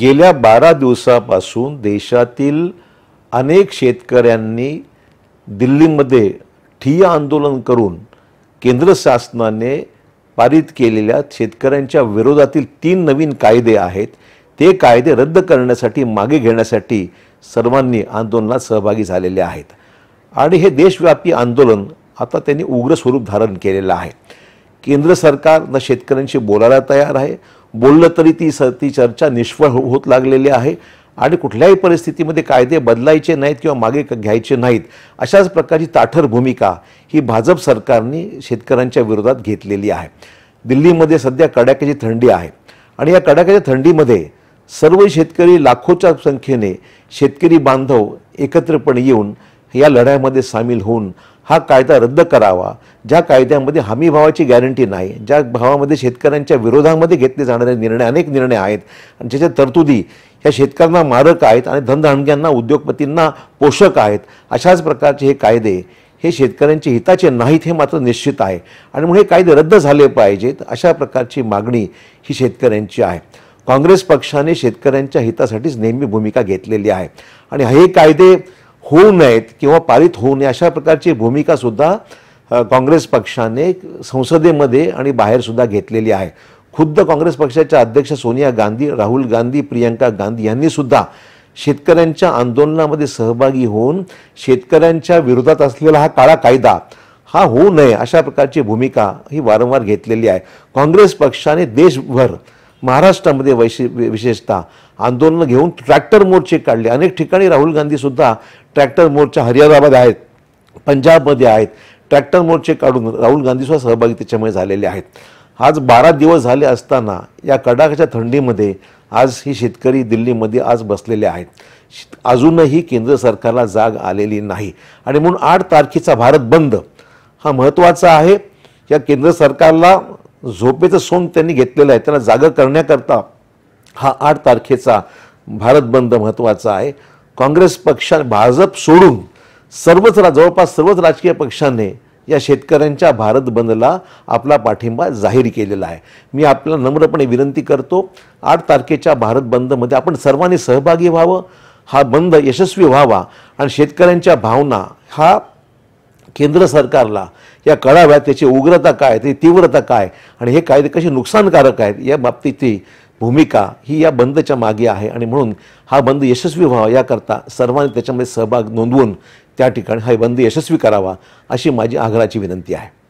गेल्या बारा दिवसापासून देशातील अनेक शेतकऱ्यांनी दिल्लीमध्ये ठिय्या आंदोलन करून केंद्र शासनाने पारित केलेल्या शेतकऱ्यांच्या विरोधातील तीन नवीन कायदे आहेत ते कायदे रद्द करण्यासाठी मागे घेण्यासाठी सर्वांनी आंदोलनात सहभागी झालेले आहेत आणि हे देशव्यापी आंदोलन आता त्यांनी उग्र स्वरूप धारण केलेलं आहे केंद्र सरकार न शेतकऱ्यांशी बोलायला तयार आहे बोललं तरी ती स ती चर्चा निष्फळ हो, होत लागलेली आहे आणि कुठल्याही परिस्थितीमध्ये कायदे बदलायचे नाहीत किंवा मागे घ्यायचे नाहीत अशाच प्रकारची ताठर भूमिका ही भाजप सरकारने शेतकऱ्यांच्या विरोधात घेतलेली आहे दिल्लीमध्ये सध्या कडाक्याची थंडी आहे आणि या कडाक्याच्या थंडीमध्ये सर्व शेतकरी लाखोच्या संख्येने शेतकरी बांधव एकत्रपणे येऊन या लढ्यामध्ये सामील होऊन हा कायदा रद्द करावा ज्या कायद्यामध्ये हमीभावाची गॅरंटी नाही ज्या भावामध्ये शेतकऱ्यांच्या विरोधामध्ये घेतले जाणारे निर्णय अनेक निर्णय आहेत आणि ज्याच्या तरतुदी ह्या शेतकऱ्यांना मारक आहेत आणि धनधाणग्यांना उद्योगपतींना पोषक आहेत अशाच प्रकारचे हे कायदे हे शेतकऱ्यांचे हिताचे नाहीत हे मात्र निश्चित आहे आणि म्हणून हे कायदे रद्द झाले पाहिजेत अशा प्रकारची मागणी ही शेतकऱ्यांची आहे काँग्रेस पक्षाने शेतकऱ्यांच्या हितासाठीच नेहमी भूमिका घेतलेली आहे आणि हे कायदे होऊ नयेत किंवा पारित होऊ नये अशा प्रकारची भूमिका सुद्धा काँग्रेस पक्षाने संसदेमध्ये आणि बाहेरसुद्धा घेतलेली आहे खुद्द काँग्रेस पक्षाच्या अध्यक्ष सोनिया गांधी राहुल गांधी प्रियंका गांधी यांनी सुद्धा शेतकऱ्यांच्या आंदोलनामध्ये सहभागी होऊन शेतकऱ्यांच्या विरोधात असलेला हा काळा कायदा हा होऊ नये अशा प्रकारची भूमिका ही वारंवार घेतलेली आहे काँग्रेस पक्षाने देशभर महाराष्ट्रामध्ये वैशि विशेषतः आंदोलनं घेऊन ट्रॅक्टर मोर्चे काढले अनेक ठिकाणी राहुल गांधीसुद्धा ट्रॅक्टर मोर्चा हरियाणामध्ये आहेत पंजाबमध्ये आहेत ट्रॅक्टर मोर्चे काढून राहुल गांधीसुद्धा सहभागी त्याच्यामुळे झालेले आहेत आज बारा दिवस झाले असताना या कडाक्याच्या थंडीमध्ये आज ही शेतकरी दिल्लीमध्ये आज बसलेले आहेत अजूनही केंद्र सरकारला जाग आलेली नाही आणि म्हणून आठ तारखेचा भारत बंद हा महत्त्वाचा आहे या केंद्र सरकारला झोपेचं सोन त्यांनी घेतलेलं आहे त्यांना जागं करण्याकरता हा आठ तारखेचा भारत बंद महत्त्वाचा आहे काँग्रेस पक्षा भाजप सोडून सर्वच रा जवळपास सर्वच राजकीय पक्षांनी या शेतकऱ्यांच्या भारत बंदला आपला पाठिंबा जाहीर केलेला आहे मी आपल्याला नम्रपणे विनंती करतो आठ तारखेच्या भारत बंदमध्ये आपण सर्वांनी सहभागी व्हावं हा बंद यशस्वी व्हावा आणि शेतकऱ्यांच्या भावना हा केंद्र सरकारला या कळाव्यात त्याची उग्रता काय त्याची तीव्रता काय आणि हे कायदे कसे नुकसानकारक आहेत या ती भूमिका ही या बंदच्या मागे आहे आणि म्हणून हा बंद यशस्वी व्हावा याकरता सर्वांनी त्याच्यामध्ये सहभाग नोंदवून त्या ठिकाणी हा बंद यशस्वी करावा अशी माझी आग्रहाची विनंती आहे